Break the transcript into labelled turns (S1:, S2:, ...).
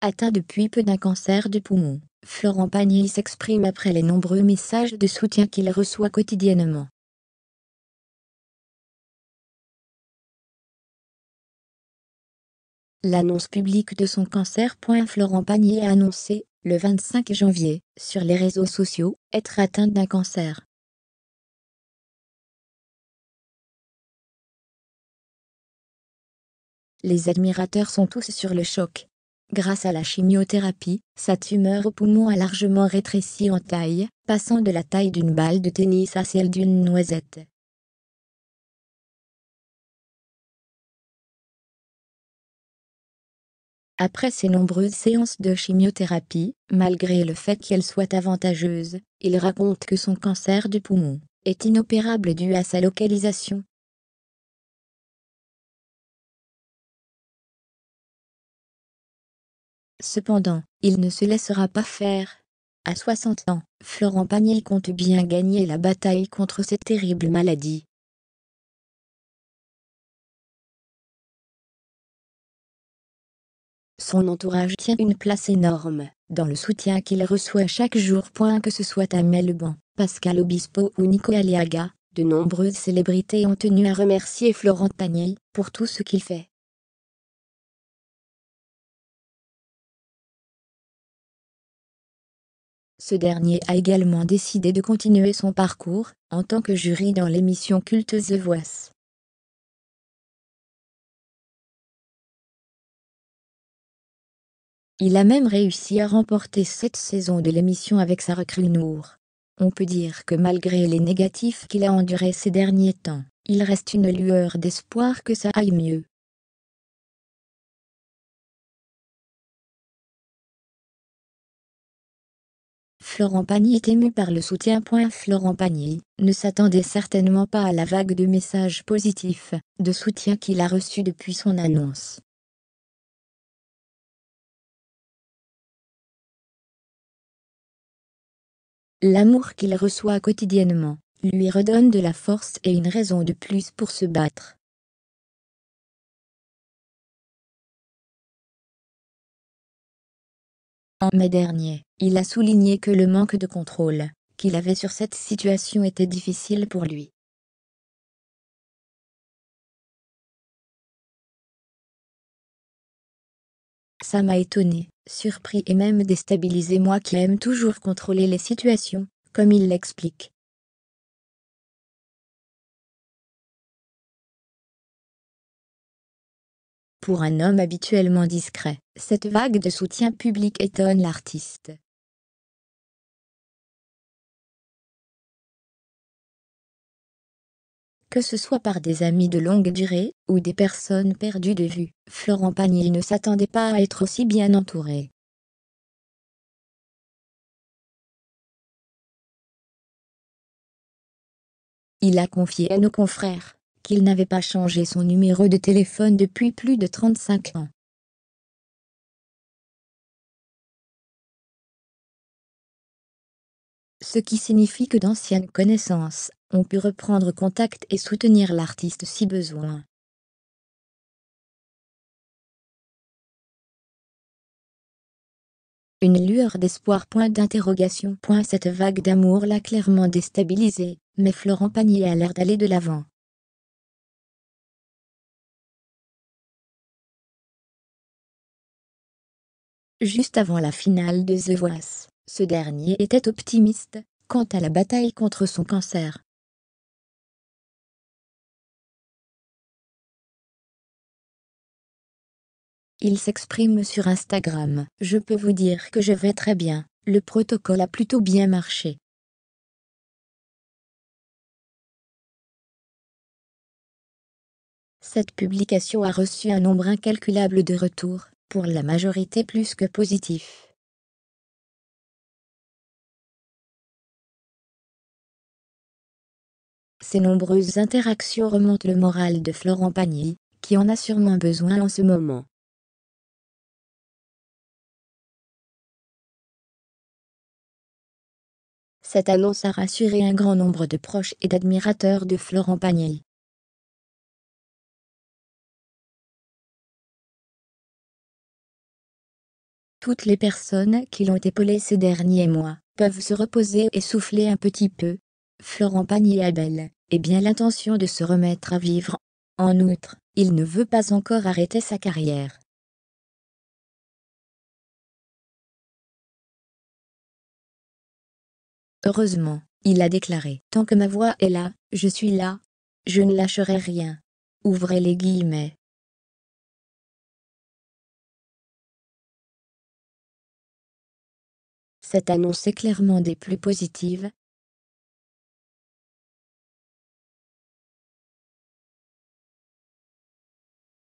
S1: atteint depuis peu d'un cancer du poumon. Florent Pagny s'exprime après les nombreux messages de soutien qu'il reçoit quotidiennement. L'annonce publique de son cancer. Florent Pagny a annoncé, le 25 janvier, sur les réseaux sociaux, être atteint
S2: d'un cancer.
S1: Les admirateurs sont tous sur le choc. Grâce à la chimiothérapie, sa tumeur au poumon a largement rétréci en taille, passant de la taille d'une balle de tennis à celle d'une noisette. Après ses nombreuses séances de chimiothérapie, malgré le fait qu'elle soit avantageuse, il raconte que son cancer du poumon est inopérable dû à sa localisation, Cependant, il ne se laissera pas faire. À 60 ans, Florent Pagny compte bien gagner la bataille contre cette terrible maladie.
S2: Son entourage tient
S1: une place énorme, dans le soutien qu'il reçoit chaque jour. Point que ce soit à Melbourne, Pascal Obispo ou Nico Aliaga, de nombreuses célébrités ont tenu à remercier Florent Pagny pour tout ce qu'il fait.
S2: Ce dernier a également décidé de continuer son parcours, en tant que jury dans l'émission culte The Voice.
S1: Il a même réussi à remporter cette saison de l'émission avec sa recrue Nour. On peut dire que malgré les négatifs qu'il a endurés ces derniers temps, il reste une lueur d'espoir
S2: que ça aille mieux.
S1: Florent Pagny est ému par le soutien. Florent Pagny ne s'attendait certainement pas à la vague de messages positifs, de soutien qu'il a reçu depuis son annonce.
S2: L'amour qu'il reçoit quotidiennement lui redonne de la force et une raison de plus pour se battre. En mai dernier, il a souligné que le manque de contrôle qu'il avait sur cette situation était difficile pour lui. Ça m'a étonné, surpris et même déstabilisé moi qui aime toujours contrôler les situations, comme il l'explique. Pour un homme habituellement discret, cette vague de soutien public étonne l'artiste.
S1: Que ce soit par des amis de longue durée ou des personnes perdues de vue, Florent Pagny ne s'attendait pas à être aussi bien entouré.
S2: Il a confié à nos confrères qu'il n'avait pas changé son numéro de téléphone depuis plus de 35 ans. ce qui signifie que d'anciennes connaissances ont pu reprendre contact et soutenir l'artiste si besoin.
S1: Une lueur d'espoir point d'interrogation point Cette vague d'amour l'a clairement déstabilisé, mais Florent panier a l'air d'aller de l'avant.
S2: Juste avant la finale de The Voice, ce dernier était optimiste quant à la bataille contre son cancer. Il s'exprime sur Instagram. Je peux vous dire que je vais très bien, le protocole a plutôt bien marché. Cette publication a reçu un nombre incalculable de retours, pour la majorité plus que positifs. Ces nombreuses interactions remontent le moral de Florent Pagny, qui en a sûrement besoin en ce moment. Cette annonce a rassuré un grand nombre de proches et d'admirateurs de Florent Pagny.
S1: Toutes les personnes qui l'ont épaulé ces derniers mois peuvent se reposer et souffler un petit peu. Florent Pagny est belle et eh bien l'intention de se remettre à vivre. En outre, il ne veut pas encore arrêter sa carrière.
S2: Heureusement, il a déclaré Tant que ma voix est là, je suis là. Je ne lâcherai rien. Ouvrez les guillemets. Cette annonce est clairement des plus positives,